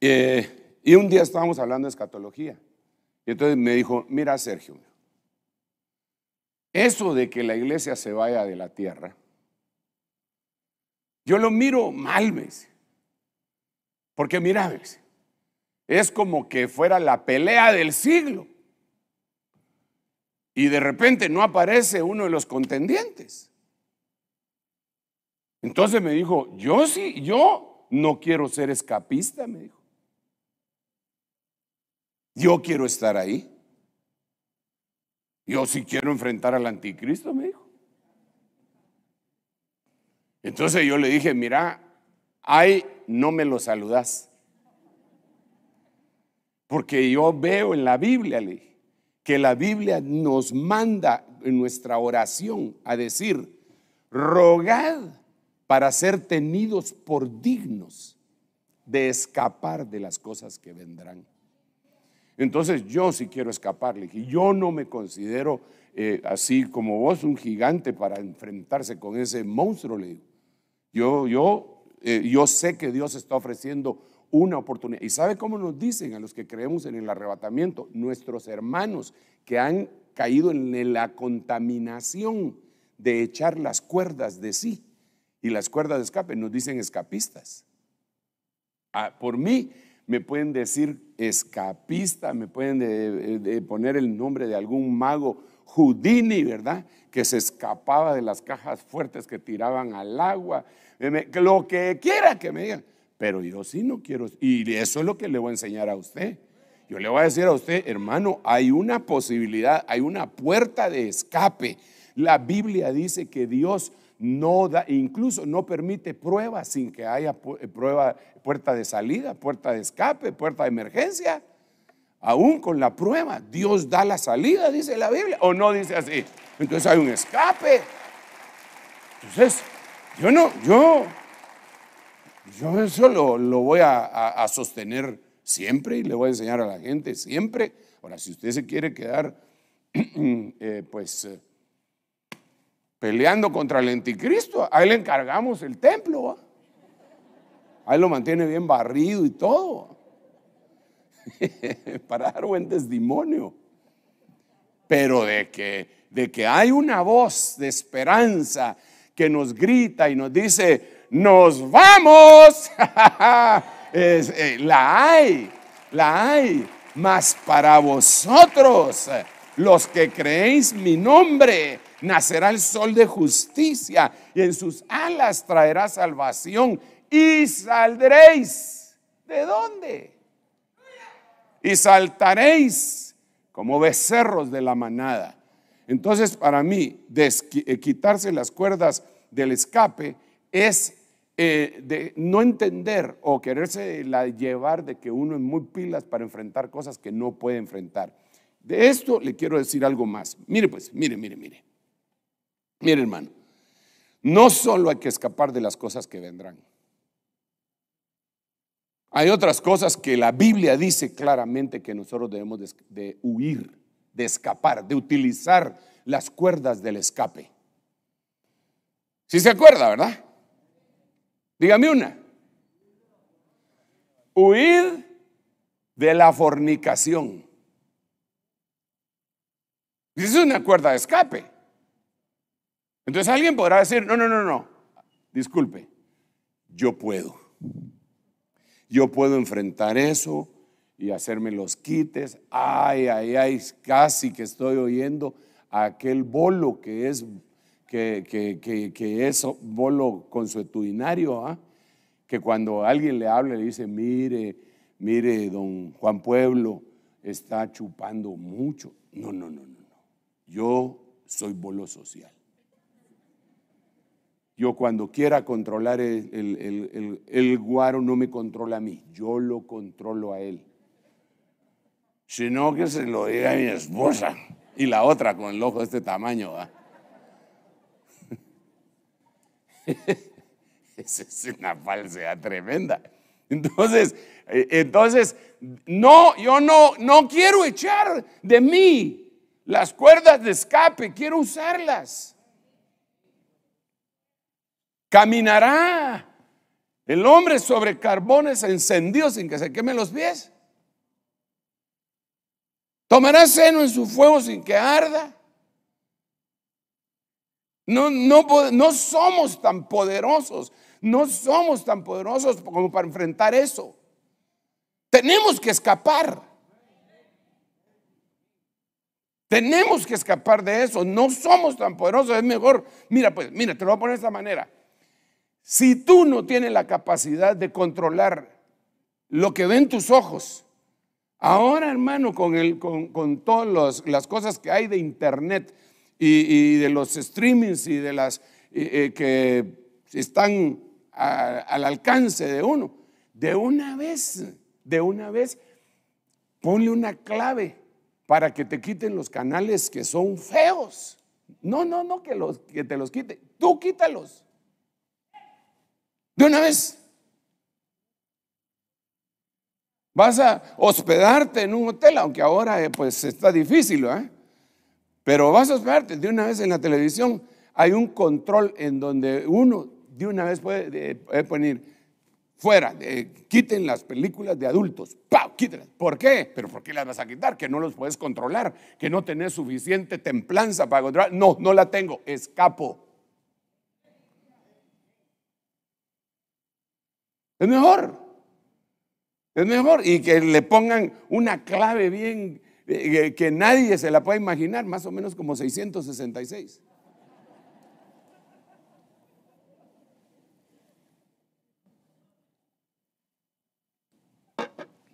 Eh, y un día estábamos hablando de escatología. Y entonces me dijo, mira Sergio, eso de que la iglesia se vaya de la tierra, yo lo miro mal, me Porque mira, ves, es como que fuera la pelea del siglo. Y de repente no aparece uno de los contendientes. Entonces me dijo, yo sí, yo no quiero ser escapista, me dijo. Yo quiero estar ahí. Yo sí quiero enfrentar al anticristo, me dijo. Entonces yo le dije, mira, ahí no me lo saludas. Porque yo veo en la Biblia, le dije, que la Biblia nos manda en nuestra oración a decir, rogad para ser tenidos por dignos de escapar de las cosas que vendrán. Entonces yo sí quiero escapar, le dije, yo no me considero eh, así como vos, un gigante para enfrentarse con ese monstruo, le digo. Yo, yo, eh, yo sé que Dios está ofreciendo una oportunidad. ¿Y sabe cómo nos dicen a los que creemos en el arrebatamiento? Nuestros hermanos que han caído en la contaminación de echar las cuerdas de sí y las cuerdas de escape, nos dicen escapistas. Ah, por mí me pueden decir escapista, me pueden poner el nombre de algún mago Houdini, ¿verdad? Que se escapaba de las cajas fuertes que tiraban al agua, eh, lo que quiera que me digan. Pero yo sí no quiero, y eso es lo que le voy a enseñar a usted. Yo le voy a decir a usted, hermano, hay una posibilidad, hay una puerta de escape. La Biblia dice que Dios no da, incluso no permite pruebas sin que haya eh, prueba, puerta de salida, puerta de escape, puerta de emergencia. Aún con la prueba, Dios da la salida, dice la Biblia, o no dice así. Entonces hay un escape. Entonces, yo no, yo, yo eso lo, voy a, sostener siempre y le voy a enseñar a la gente siempre. Ahora, si usted se quiere quedar, eh, pues eh, peleando contra el anticristo. Ahí le encargamos el templo. Ahí lo mantiene bien barrido y todo. Para dar buen testimonio. Pero de que, de que hay una voz de esperanza que nos grita y nos dice, nos vamos. Eh, la hay, la hay. Mas para vosotros, los que creéis mi nombre, nacerá el sol de justicia y en sus alas traerá salvación y saldréis. ¿De dónde? Y saltaréis como becerros de la manada. Entonces, para mí, eh, quitarse las cuerdas del escape es eh, de no entender o quererse la llevar de que uno es muy pilas para enfrentar cosas que no puede enfrentar. De esto le quiero decir algo más. Mire, pues, mire, mire, mire. Mire, hermano, no solo hay que escapar de las cosas que vendrán. Hay otras cosas que la Biblia dice claramente que nosotros debemos de, huir, de escapar, de utilizar las cuerdas del escape. Si se acuerda, verdad? Dígame una. Huir de la fornicación. Es una cuerda de escape. Entonces alguien podrá decir, no, no, no, no, disculpe, yo puedo. Yo puedo enfrentar eso y hacerme los quites. Ay, ay, ay, casi que estoy oyendo aquel bolo que es, que, que, que, es bolo consuetudinario, ¿ah? que cuando alguien le habla le dice, mire, mire, don Juan Pueblo está chupando mucho. No, no, no, no, no. Yo soy bolo social. Yo cuando quiera controlar el, guaro no me controla a mí, yo lo controlo a él. Sino que se lo diga a mi esposa y la otra con el ojo de este tamaño. Esa es una falsedad tremenda. Entonces, eh, entonces, no, yo no, no quiero echar de mí las cuerdas de escape, quiero usarlas. Caminará el hombre sobre carbones encendidos sin que se quemen los pies. Tomará seno en su fuego sin que arda. No, no, no, somos tan poderosos, no somos tan poderosos como para enfrentar eso. Tenemos que escapar. Tenemos que escapar de eso. No somos tan poderosos. Es mejor, mira, pues, mira, te lo voy a poner de esta manera. Si tú no tienes la capacidad de controlar lo que ven tus ojos, ahora hermano, con, todas las cosas que hay de internet y, de los streamings y de las eh, que están al alcance de uno, de una vez, de una vez, ponle una clave para que te quiten los canales que son feos. No, no, no que, los, que te los quite. Tú quítalos. De una vez. Vas a hospedarte en un hotel, aunque ahora eh, pues está difícil, ¿eh? Pero vas a hospedarte de una vez en la televisión. Hay un control en donde uno de una vez puede, eh, poner fuera, eh, quiten las películas de adultos, ¡pau! ¿Por qué? Pero ¿por qué las vas a quitar? Que no los puedes controlar, que no tenés suficiente templanza para controlar. No, no la tengo, escapo. Es mejor. Es mejor. Y que le pongan una clave bien eh, eh, que nadie se la pueda imaginar, más o menos como 666.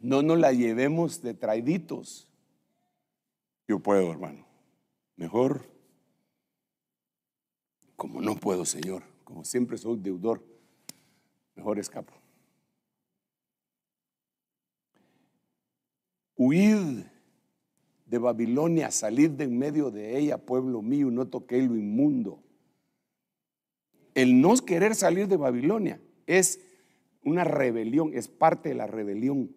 No nos la llevemos de traiditos. Yo puedo, hermano. Mejor. Como no puedo, Señor. Como siempre soy deudor. Mejor escapo. Huid de Babilonia, salid de en medio de ella, pueblo mío, no toquéis lo inmundo. El no querer salir de Babilonia es una rebelión, es parte de la rebelión,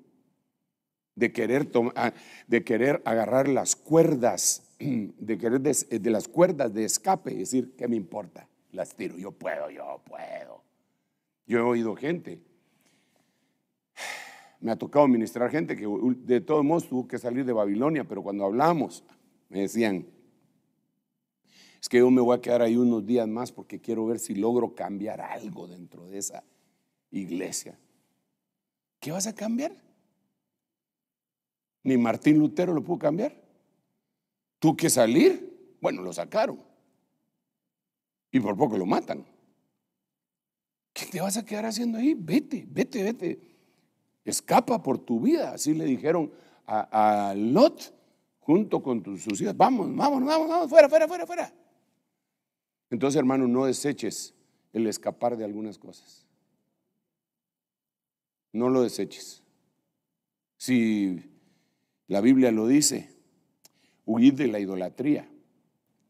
de querer, ah, de querer agarrar las cuerdas, de querer eh, de las cuerdas de escape, decir, ¿qué me importa? Las tiro, yo puedo, yo puedo. Yo he oído gente me ha tocado ministrar gente que de todos modos tuvo que salir de Babilonia, pero cuando hablamos me decían, es que yo me voy a quedar ahí unos días más porque quiero ver si logro cambiar algo dentro de esa iglesia. ¿Qué vas a cambiar? Ni Martín Lutero lo pudo cambiar. ¿Tú que salir? Bueno, lo sacaron. Y por poco lo matan. ¿Qué te vas a quedar haciendo ahí? Vete, vete, vete escapa por tu vida. Así le dijeron a, Lot junto con sus hijos, vamos, vamos, vamos, vamos, fuera, fuera, fuera, fuera. Entonces, hermano, no deseches el escapar de algunas cosas. No lo deseches. Si la Biblia lo dice, huir de la idolatría.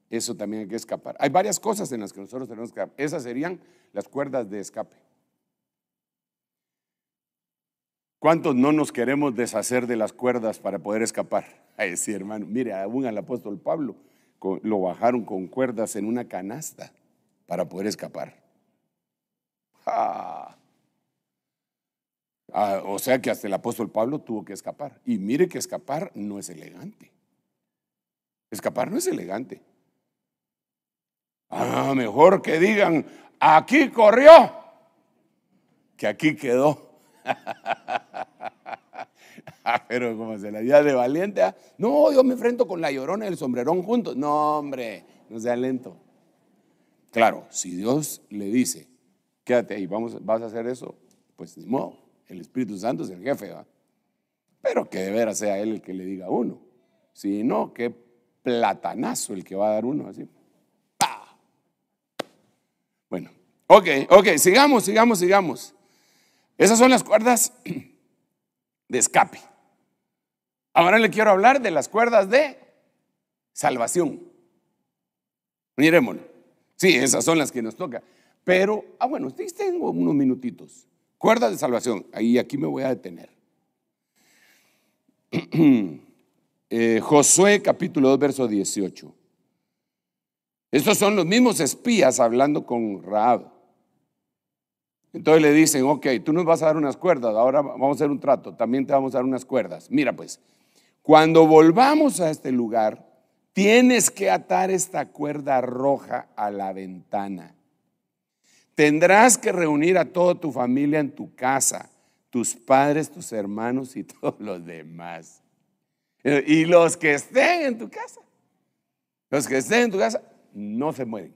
Eso también hay que escapar. Hay varias cosas en las que nosotros tenemos que escapar. Esas serían las cuerdas de escape. ¿Cuántos no nos queremos deshacer de las cuerdas para poder escapar? Ay, sí, hermano. Mire, aún al apóstol Pablo lo bajaron con cuerdas en una canasta para poder escapar. Ah, o sea que hasta el apóstol Pablo tuvo que escapar. Y mire que escapar no es elegante. Escapar no es elegante. Ah, mejor que digan, aquí corrió, que aquí quedó. Ah, pero como se la dio de valiente, ¿ah? no, yo me enfrento con la llorona y el sombrerón juntos. No, hombre, no sea lento. Claro, si Dios le dice, quédate ahí, vamos, vas a hacer eso, pues ni modo, el Espíritu Santo es el jefe, ¿va? Pero que de veras sea Él el que le diga uno. Si no, qué platanazo el que va a dar uno así. Bueno, ok, ok, sigamos, sigamos, sigamos. Esas son las cuerdas de escape. Ahora le quiero hablar de las cuerdas de salvación. Miremoslo. Sí, esas son las que nos toca. Pero, ah, bueno, tengo unos minutitos. Cuerdas de salvación. Ahí aquí me voy a detener. Eh, Josué capítulo 2, verso 18. Estos son los mismos espías hablando con Raab. Entonces le dicen, ok, tú nos vas a dar unas cuerdas, ahora vamos a hacer un trato, también te vamos a dar unas cuerdas. Mira pues, cuando volvamos a este lugar, tienes que atar esta cuerda roja a la ventana. Tendrás que reunir a toda tu familia en tu casa, tus padres, tus hermanos y todos los demás. Y los que estén en tu casa, los que estén en tu casa, no se mueren.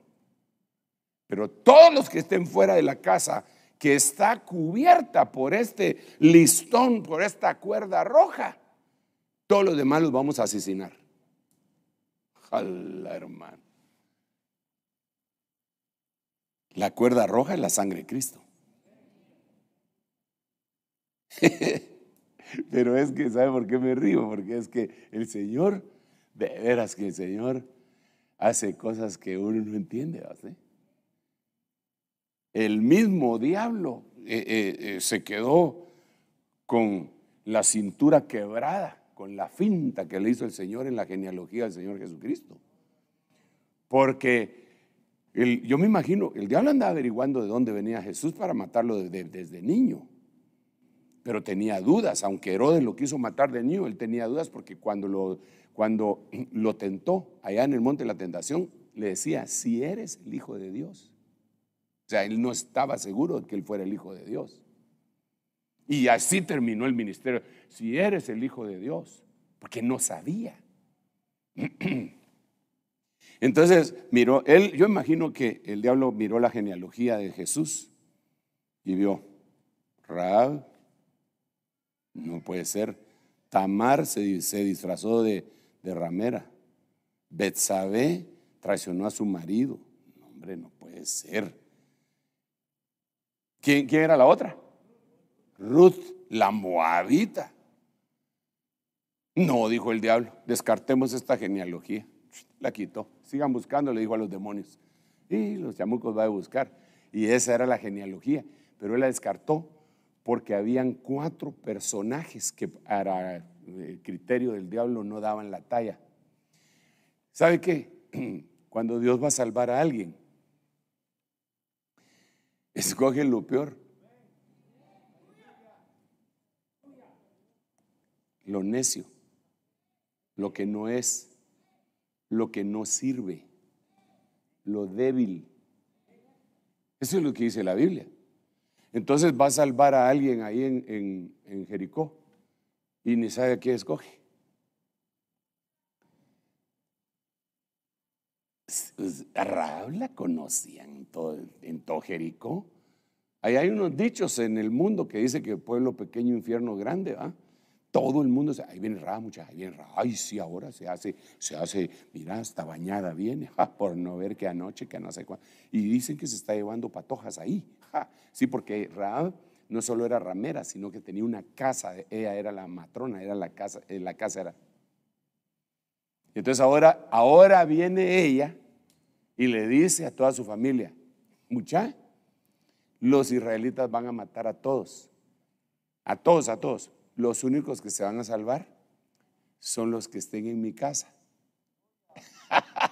Pero todos los que estén fuera de la casa que está cubierta por este listón, por esta cuerda roja. Todos los demás los vamos a asesinar. Jala, hermano. La cuerda roja es la sangre de Cristo. Pero es que, ¿sabe por qué me río? Porque es que el Señor, de veras que el Señor hace cosas que uno no entiende, ¿sí? el mismo diablo eh, eh, eh, se quedó con la cintura quebrada, con la finta que le hizo el Señor en la genealogía del Señor Jesucristo. Porque yo me imagino, el diablo andaba averiguando de dónde venía Jesús para matarlo desde niño. Pero tenía dudas, aunque Herodes lo quiso matar de niño, él tenía dudas porque cuando lo, cuando lo tentó allá en el monte de la tentación, le decía, si eres el Hijo de Dios, o sea, él no estaba seguro de que él fuera el Hijo de Dios. Y así terminó el ministerio. Si eres el Hijo de Dios, porque no sabía. Entonces, miró, él, yo imagino que el diablo miró la genealogía de Jesús y vio, Raab, no puede ser, Tamar se, disfrazó de, ramera, Betsabé traicionó a su marido, hombre, no puede ser. ¿Quién, era la otra? Ruth, la moabita. No, dijo el diablo, descartemos esta genealogía. La quitó. Sigan buscando, le dijo a los demonios. Y los chamucos va a buscar. Y esa era la genealogía. Pero él la descartó porque habían cuatro personajes que para el eh, criterio del diablo no daban la talla. ¿Sabe qué? Cuando Dios va a salvar a alguien, Escoge lo peor. Lo necio, lo que no es, lo que no sirve, lo débil. Eso es lo que dice la Biblia. Entonces va a salvar a alguien ahí en, en Jericó y ni sabe a quién escoge. a pues, Raab la conocían en todo, en todo Jericó. Ahí hay unos dichos en el mundo que dice que pueblo pequeño, infierno grande, ¿va? Todo el mundo se, ahí viene Raab, muchachos, ahí viene Raab. Ay, sí, ahora se hace, se hace, mira, hasta bañada viene, por no ver que anoche, que no sé cuándo. Y dicen que se está llevando patojas ahí. Sí, porque Raab no solo era ramera, sino que tenía una casa, ella era la matrona, era la casa, eh, la casa era. Entonces ahora, ahora viene ella y le dice a toda su familia, mucha, los israelitas van a matar a todos, a todos, a todos. Los únicos que se van a salvar son los que estén en mi casa.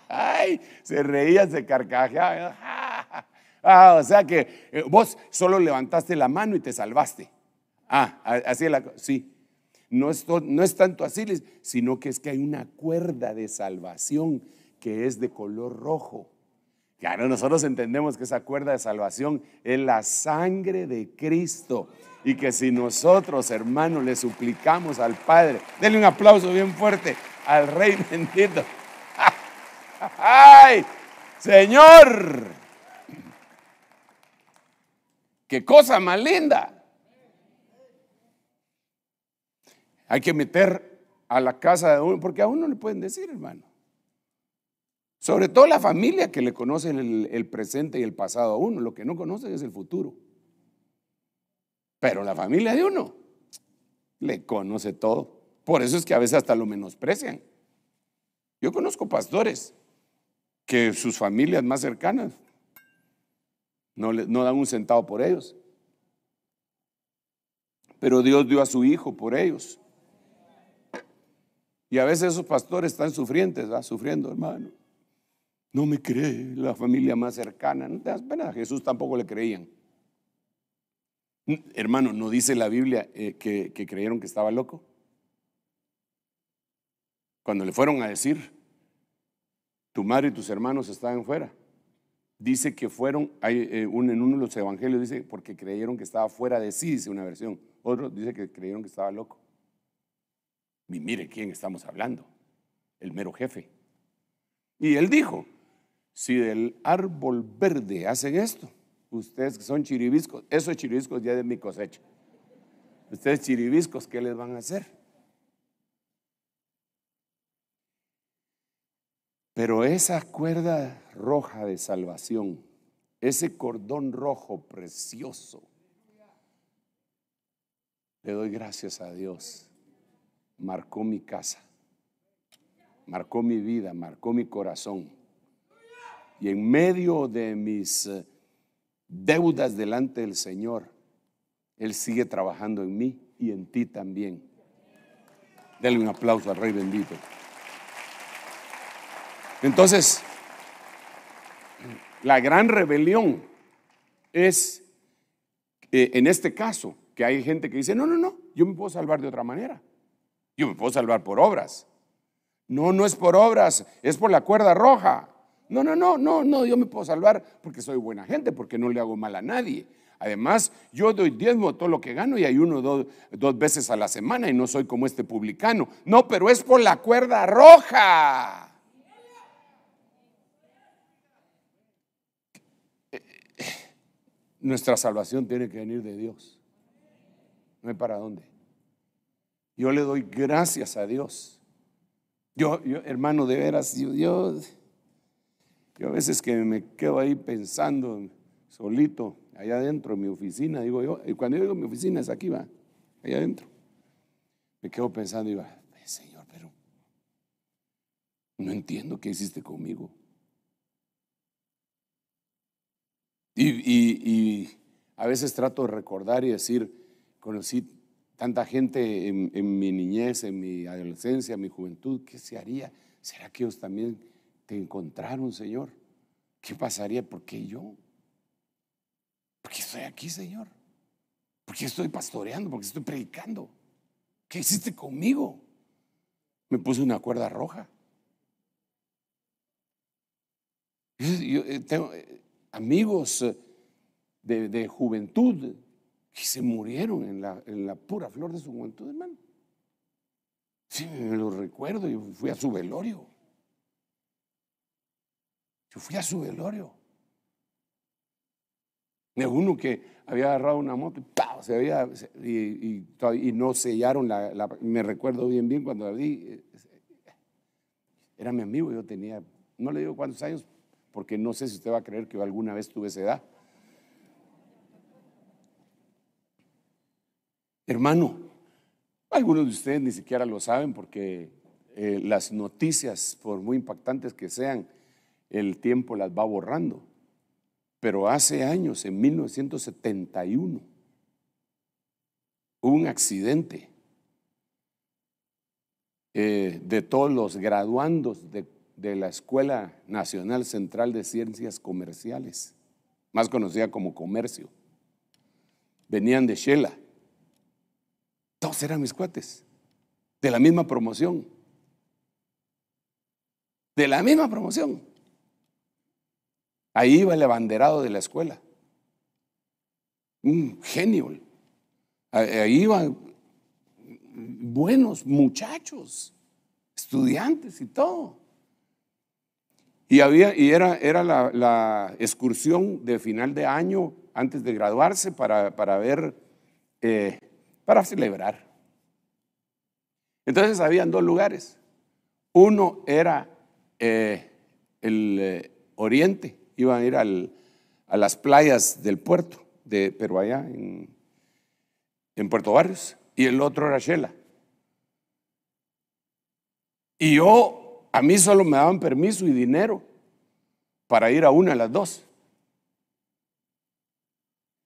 Se reían, se carcajeaban. Ah, o sea que eh, vos solo levantaste la mano y te salvaste. Ah, así es la Sí. No es, no es tanto así, sino que es que hay una cuerda de salvación que es de color rojo. Claro, nosotros entendemos que esa cuerda de salvación es la sangre de Cristo y que si nosotros, hermanos, le suplicamos al Padre, denle un aplauso bien fuerte al Rey bendito. ¡Ay, Señor! ¡Qué cosa más linda! Hay que meter a la casa de uno, porque a uno le pueden decir, hermano. Sobre todo la familia que le conoce el, presente y el pasado a uno. Lo que no conoce es el futuro. Pero la familia de uno le conoce todo. Por eso es que a veces hasta lo menosprecian. Yo conozco pastores que sus familias más cercanas no, no dan un centavo por ellos. Pero Dios dio a su hijo por ellos. Y a veces esos pastores están sufrientes, ¿verdad? sufriendo, hermano no me cree la familia más cercana. No te das pena, a Jesús tampoco le creían. Mm, hermano, ¿no dice la Biblia eh, que, que creyeron que estaba loco? Cuando le fueron a decir, tu madre y tus hermanos estaban fuera. Dice que fueron, hay eh, en uno de los evangelios dice, porque creyeron que estaba fuera de sí, dice una versión. Otro dice que creyeron que estaba loco. Y mire quién estamos hablando, el mero jefe. Y él dijo, si del árbol verde hacen esto, ustedes que son chiribiscos, esos chiribiscos ya de mi cosecha. Ustedes chiribiscos, ¿qué les van a hacer? Pero esa cuerda roja de salvación, ese cordón rojo precioso, le doy gracias a Dios. Marcó mi casa, marcó mi vida, marcó mi corazón y en medio de mis eh, deudas delante del Señor, Él sigue trabajando en mí y en ti también. Denle un aplauso al Rey bendito. Entonces, la gran rebelión es, eh, en este caso, que hay gente que dice, no, no, no, yo me puedo salvar de otra manera. Yo me puedo salvar por obras. No, no es por obras, es por la cuerda roja. No, no, no, no, no, yo me puedo salvar porque soy buena gente, porque no le hago mal a nadie. Además, yo doy diezmo todo lo que gano y hay uno dos, dos veces a la semana y no soy como este publicano. No, pero es por la cuerda roja. Eh, nuestra salvación tiene que venir de Dios. No hay para dónde. Yo le doy gracias a Dios. Yo, yo hermano, de veras, Dios yo a veces que me quedo ahí pensando solito, allá adentro, en mi oficina, digo yo, y cuando yo digo mi oficina es aquí, va, allá adentro. Me quedo pensando y digo, Señor, pero no entiendo qué hiciste conmigo. Y, a veces trato de recordar y decir, conocí tanta gente en, en mi niñez, en mi adolescencia, en mi juventud, ¿qué se haría? ¿Será que ellos también encontraron, Señor, ¿qué pasaría? ¿Por qué yo? ¿Por qué estoy aquí, Señor? ¿Por qué estoy pastoreando? ¿Por qué estoy predicando? ¿Qué hiciste conmigo? Me puse una cuerda roja. Eh, tengo eh, amigos eh, de, juventud que se murieron en la, en la, pura flor de su juventud, hermano. Sí, me lo recuerdo, yo fui a su velorio. Yo fui a su velorio. De uno que había agarrado una moto Se había, y, no sellaron la, me recuerdo bien bien cuando la vi. Eh, era mi amigo, yo tenía, no le digo cuántos años, porque no sé si usted va a creer que alguna vez tuve esa edad. Hermano, algunos de ustedes ni siquiera lo saben porque eh, las noticias, por muy impactantes que sean, el tiempo las va borrando. Pero hace años, en 1971, hubo un accidente eh, de todos los graduandos de, de la Escuela Nacional Central de Ciencias Comerciales, más conocida como Comercio. Venían de Shela. Todos eran mis cuates, de la misma promoción. De la misma promoción. Ahí iba el abanderado de la escuela. Un genio. Ahí iban buenos muchachos, estudiantes y todo. Y, había, y era, era la, excursión de final de año antes de graduarse para, ver, eh, para celebrar. Entonces habían dos lugares. Uno era eh, el eh, oriente iban a ir a las playas del puerto, de, pero allá en, Puerto Barrios, y el otro era Shela. Y yo, a mí solo me daban permiso y dinero para ir a una de las dos.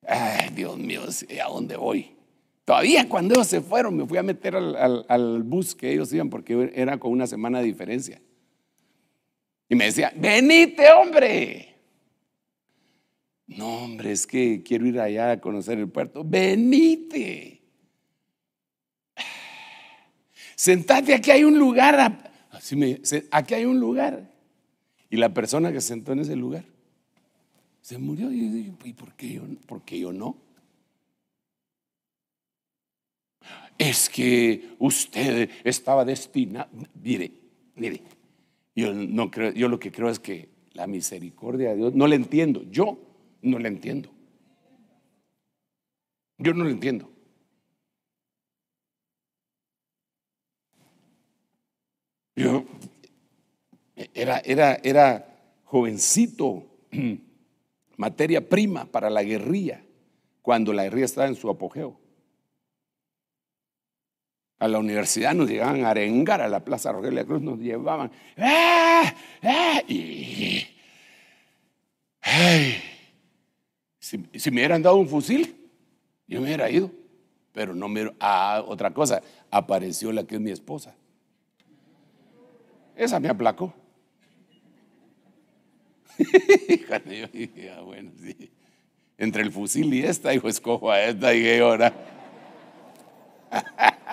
Ay, Dios mío, ¿a dónde voy? Todavía cuando ellos se fueron, me fui a meter al, al, bus que ellos iban, porque era con una semana de diferencia. Y me decía, venite, hombre. No, hombre, es que quiero ir allá a conocer el puerto. Venite. Sentate, aquí hay un lugar. aquí hay un lugar. Y la persona que sentó en ese lugar se murió. Y por qué yo, por qué yo no? Es que usted estaba destinado. Mire, mire, yo no creo, yo lo que creo es que la misericordia de Dios, no la entiendo. Yo no la entiendo. Yo no la entiendo. Yo era, era, era jovencito, materia prima para la guerrilla, cuando la guerrilla estaba en su apogeo. A la universidad nos llegaban a arengar a la Plaza Rogelio de Cruz, nos llevaban. Ah, ah", si, me hubieran dado un fusil, yo me hubiera ido. Pero no me... Ah, otra cosa, apareció la que es mi esposa. Esa me aplacó. yo dije, ah, bueno, sí. Entre el fusil y esta, hijo, escojo a esta, y ahora.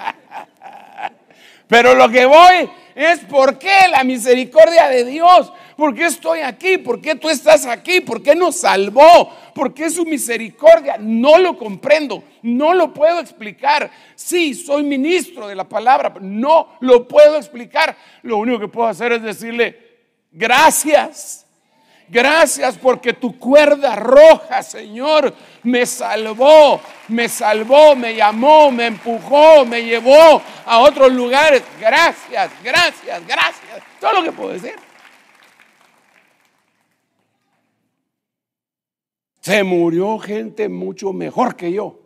Pero lo que voy es porque la misericordia de Dios ¿Por qué estoy aquí? ¿Por qué tú estás aquí? ¿Por qué nos salvó? ¿Por qué su misericordia? No lo comprendo, no lo puedo explicar. Sí, soy ministro de la palabra, no lo puedo explicar. Lo único que puedo hacer es decirle, gracias. Gracias porque tu cuerda roja, Señor, me salvó, me salvó, me llamó, me empujó, me llevó a otros lugares. Gracias, gracias, gracias. Todo lo que puedo decir. Se murió gente mucho mejor que yo.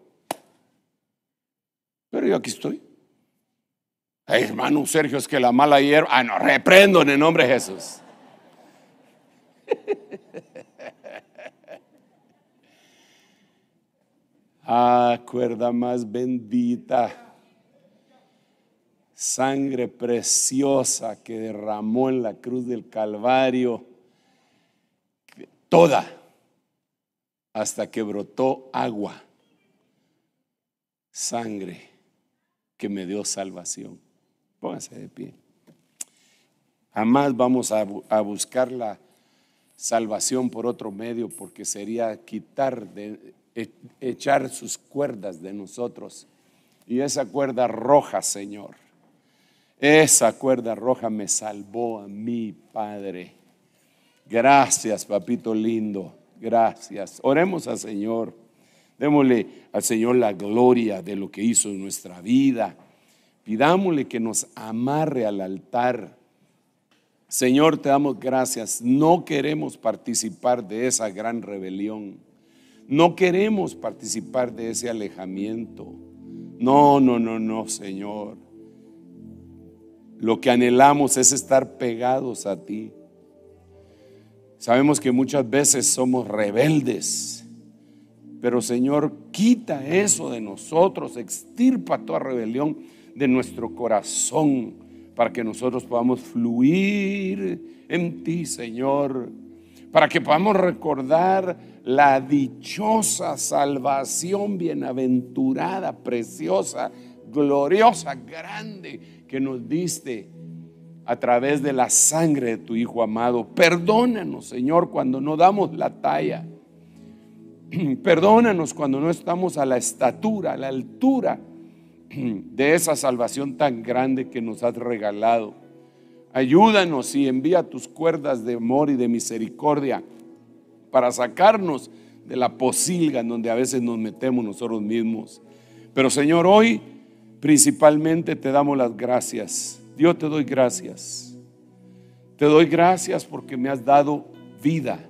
Pero yo aquí estoy. hermano Sergio, es que la mala hierba. Ah, no, reprendo en el nombre de Jesús. ah, cuerda más bendita. Sangre preciosa que derramó en la cruz del Calvario. Toda hasta que brotó agua, sangre que me dio salvación. Póngase de pie. Jamás vamos a, buscar la salvación por otro medio porque sería quitar, de, e, echar sus cuerdas de nosotros. Y esa cuerda roja, Señor, esa cuerda roja me salvó a mi Padre. Gracias, papito lindo gracias. Oremos al Señor. Démosle al Señor la gloria de lo que hizo en nuestra vida. Pidámosle que nos amarre al altar. Señor, te damos gracias. No queremos participar de esa gran rebelión. No queremos participar de ese alejamiento. No, no, no, no, Señor. Lo que anhelamos es estar pegados a ti. Sabemos que muchas veces somos rebeldes, pero Señor, quita eso de nosotros, extirpa toda rebelión de nuestro corazón para que nosotros podamos fluir en ti, Señor, para que podamos recordar la dichosa salvación bienaventurada, preciosa, gloriosa, grande que nos diste a través de la sangre de tu Hijo amado. Perdónanos, Señor, cuando no damos la talla. Perdónanos cuando no estamos a la estatura, a la altura de esa salvación tan grande que nos has regalado. Ayúdanos y envía tus cuerdas de amor y de misericordia para sacarnos de la posilga en donde a veces nos metemos nosotros mismos. Pero Señor, hoy principalmente te damos las gracias Dios te doy gracias. Te doy gracias porque me has dado vida.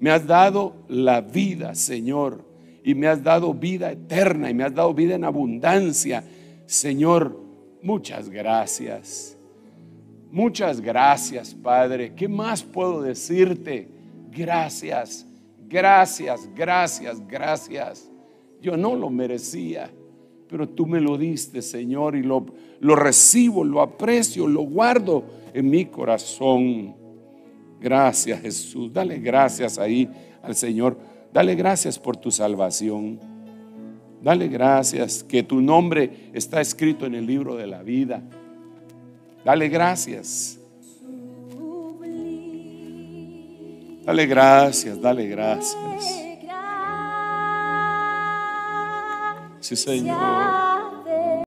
Me has dado la vida, Señor. Y me has dado vida eterna y me has dado vida en abundancia. Señor, muchas gracias. Muchas gracias, Padre. ¿Qué más puedo decirte? Gracias, gracias, gracias, gracias. Yo no lo merecía pero tú me lo diste, Señor, y lo, lo recibo, lo aprecio, lo guardo en mi corazón. Gracias, Jesús. Dale gracias ahí al Señor. Dale gracias por tu salvación. Dale gracias que tu nombre está escrito en el libro de la vida. Dale gracias. Dale gracias, dale gracias. Sim, Senhor.